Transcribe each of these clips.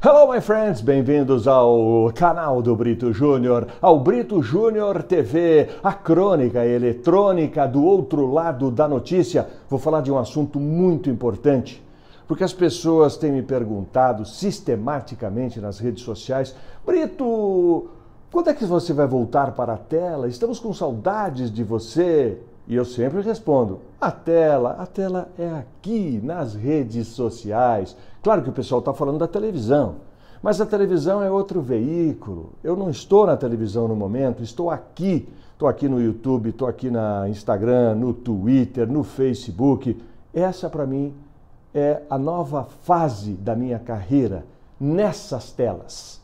Hello, my friends! Bem-vindos ao canal do Brito Júnior, ao Brito Júnior TV, a crônica eletrônica do outro lado da notícia. Vou falar de um assunto muito importante, porque as pessoas têm me perguntado sistematicamente nas redes sociais: Brito, quando é que você vai voltar para a tela? Estamos com saudades de você. E eu sempre respondo: a tela, a tela é aqui, nas redes sociais. Claro que o pessoal está falando da televisão, mas a televisão é outro veículo. Eu não estou na televisão no momento, estou aqui. Estou aqui no YouTube, estou aqui na Instagram, no Twitter, no Facebook. Essa, para mim, é a nova fase da minha carreira nessas telas.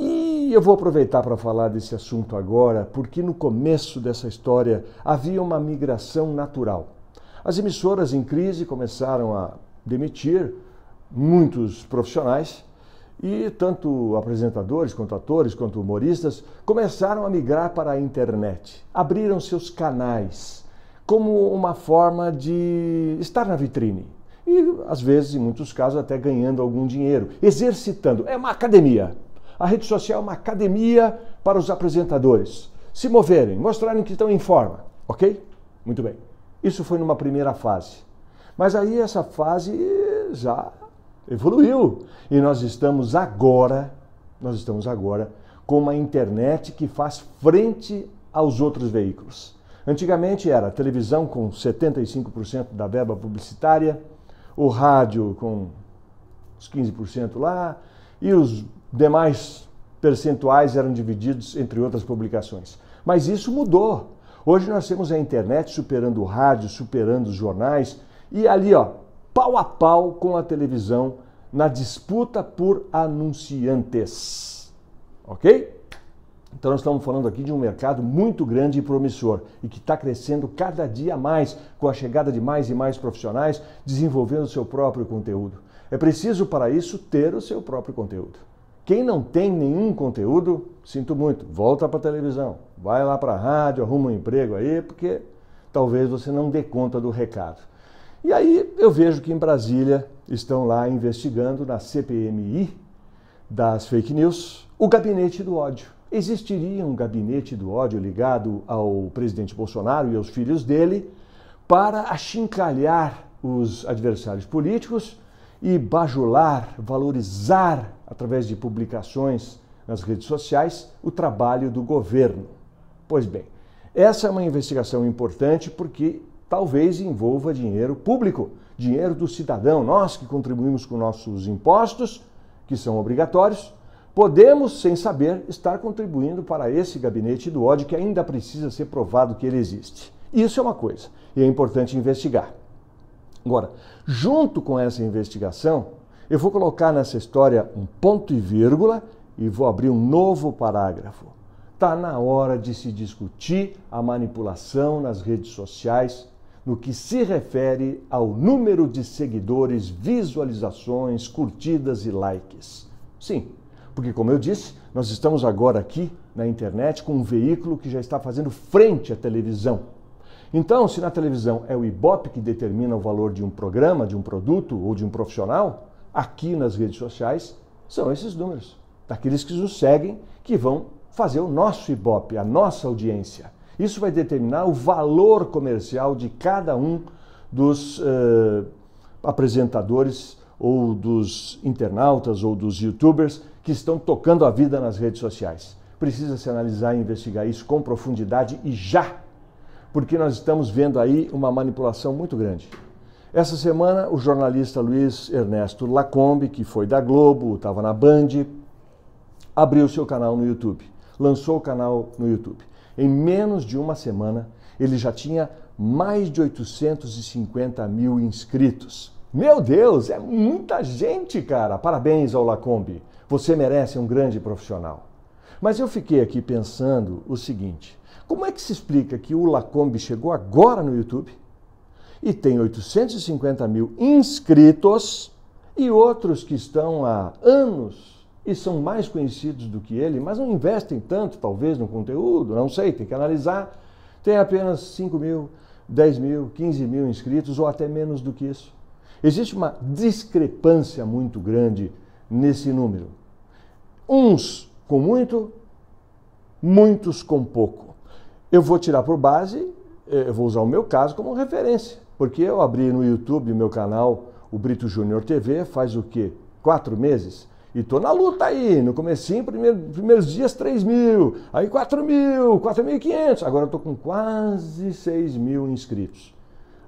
E e eu vou aproveitar para falar desse assunto agora, porque no começo dessa história havia uma migração natural. As emissoras em crise começaram a demitir muitos profissionais e tanto apresentadores quanto atores quanto humoristas começaram a migrar para a internet, abriram seus canais como uma forma de estar na vitrine e às vezes, em muitos casos, até ganhando algum dinheiro, exercitando. É uma academia, a rede social é uma academia para os apresentadores se moverem, mostrarem que estão em forma, ok? Muito bem. Isso foi numa primeira fase. Mas aí essa fase já evoluiu e nós estamos agora, nós estamos agora com uma internet que faz frente aos outros veículos. Antigamente era televisão com 75% da verba publicitária, o rádio com uns 15% lá e os demais percentuais eram divididos entre outras publicações. Mas isso mudou. Hoje nós temos a internet superando o rádio, superando os jornais e ali, ó, pau a pau com a televisão na disputa por anunciantes. OK? Então nós estamos falando aqui de um mercado muito grande e promissor e que está crescendo cada dia mais com a chegada de mais e mais profissionais desenvolvendo seu próprio conteúdo. É preciso para isso ter o seu próprio conteúdo. Quem não tem nenhum conteúdo, sinto muito, volta para a televisão, vai lá para a rádio, arruma um emprego aí, porque talvez você não dê conta do recado. E aí eu vejo que em Brasília estão lá investigando na CPMI das fake news o gabinete do ódio. Existiria um gabinete do ódio ligado ao presidente Bolsonaro e aos filhos dele para achincalhar os adversários políticos e bajular, valorizar, através de publicações nas redes sociais, o trabalho do governo. Pois bem, essa é uma investigação importante porque talvez envolva dinheiro público, dinheiro do cidadão, nós que contribuímos com nossos impostos, que são obrigatórios, podemos, sem saber, estar contribuindo para esse gabinete do ódio que ainda precisa ser provado que ele existe. Isso é uma coisa e é importante investigar. Agora, junto com essa investigação, eu vou colocar nessa história um ponto e vírgula e vou abrir um novo parágrafo. Está na hora de se discutir a manipulação nas redes sociais no que se refere ao número de seguidores, visualizações, curtidas e likes. Sim, porque, como eu disse, nós estamos agora aqui na internet com um veículo que já está fazendo frente à televisão então, se na televisão é o Ibope que determina o valor de um programa, de um produto ou de um profissional, aqui nas redes sociais são esses números, daqueles que nos seguem, que vão fazer o nosso Ibope, a nossa audiência. Isso vai determinar o valor comercial de cada um dos uh, apresentadores ou dos internautas ou dos youtubers que estão tocando a vida nas redes sociais. Precisa se analisar e investigar isso com profundidade e já porque nós estamos vendo aí uma manipulação muito grande. Essa semana, o jornalista Luiz Ernesto Lacombe, que foi da Globo, estava na Band, abriu seu canal no YouTube, lançou o canal no YouTube. Em menos de uma semana, ele já tinha mais de 850 mil inscritos. Meu Deus, é muita gente, cara! Parabéns ao Lacombe, você merece um grande profissional. Mas eu fiquei aqui pensando o seguinte: como é que se explica que o Lacombe chegou agora no YouTube e tem 850 mil inscritos e outros que estão há anos e são mais conhecidos do que ele, mas não investem tanto, talvez, no conteúdo? Não sei, tem que analisar. Tem apenas 5 mil, 10 mil, 15 mil inscritos ou até menos do que isso. Existe uma discrepância muito grande nesse número. Uns com muito, muitos com pouco. Eu vou tirar por base, eh, eu vou usar o meu caso como referência, porque eu abri no YouTube meu canal, o Brito Júnior TV, faz o quê? Quatro meses? E tô na luta aí, no comecinho, primeiro, primeiros dias 3 mil, aí 4 mil, 4.500, agora eu tô com quase 6 mil inscritos.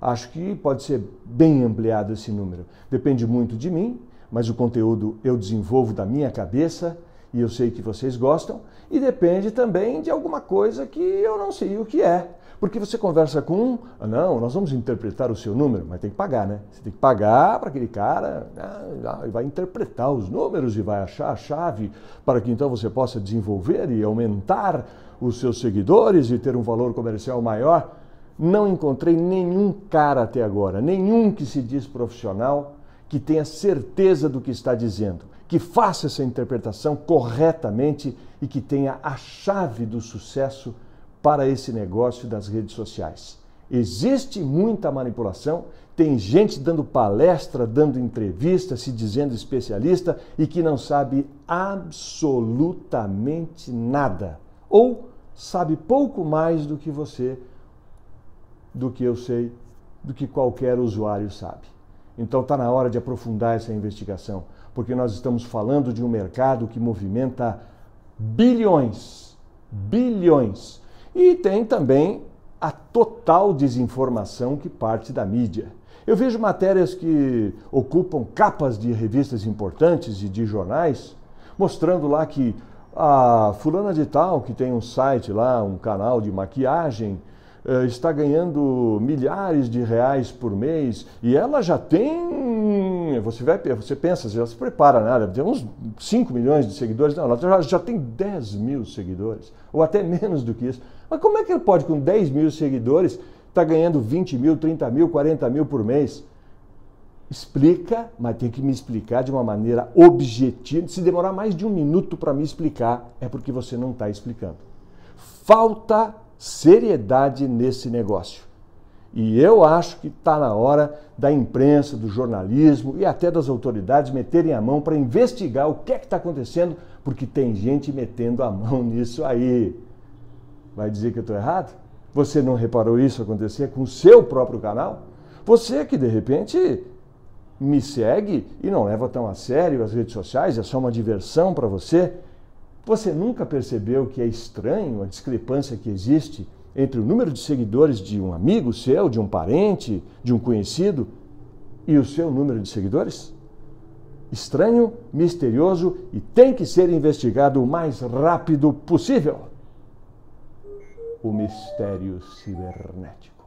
Acho que pode ser bem ampliado esse número. Depende muito de mim, mas o conteúdo eu desenvolvo da minha cabeça, e eu sei que vocês gostam, e depende também de alguma coisa que eu não sei o que é. Porque você conversa com um, ah, não, nós vamos interpretar o seu número, mas tem que pagar, né? Você tem que pagar para aquele cara, ah, vai interpretar os números e vai achar a chave para que então você possa desenvolver e aumentar os seus seguidores e ter um valor comercial maior. Não encontrei nenhum cara até agora, nenhum que se diz profissional que tenha certeza do que está dizendo, que faça essa interpretação corretamente e que tenha a chave do sucesso para esse negócio das redes sociais. Existe muita manipulação, tem gente dando palestra, dando entrevista, se dizendo especialista e que não sabe absolutamente nada. Ou sabe pouco mais do que você, do que eu sei, do que qualquer usuário sabe. Então está na hora de aprofundar essa investigação, porque nós estamos falando de um mercado que movimenta bilhões, bilhões. E tem também a total desinformação que parte da mídia. Eu vejo matérias que ocupam capas de revistas importantes e de jornais, mostrando lá que a fulana de tal, que tem um site lá, um canal de maquiagem, eh, está ganhando milhares de reais por mês e ela já tem. Você, vai, você pensa, você já se prepara nada, tem uns 5 milhões de seguidores, não, ela já, já tem 10 mil seguidores, ou até menos do que isso. Mas como é que ela pode, com 10 mil seguidores, estar tá ganhando 20 mil, 30 mil, 40 mil por mês? explica, mas tem que me explicar de uma maneira objetiva. Se demorar mais de um minuto para me explicar, é porque você não está explicando. Falta seriedade nesse negócio. E eu acho que está na hora da imprensa, do jornalismo e até das autoridades meterem a mão para investigar o que é que está acontecendo, porque tem gente metendo a mão nisso aí. Vai dizer que eu estou errado? Você não reparou isso acontecer com o seu próprio canal? Você que de repente me segue e não leva tão a sério as redes sociais, é só uma diversão para você. Você nunca percebeu que é estranho a discrepância que existe entre o número de seguidores de um amigo seu, de um parente, de um conhecido e o seu número de seguidores? Estranho, misterioso e tem que ser investigado o mais rápido possível. O mistério cibernético.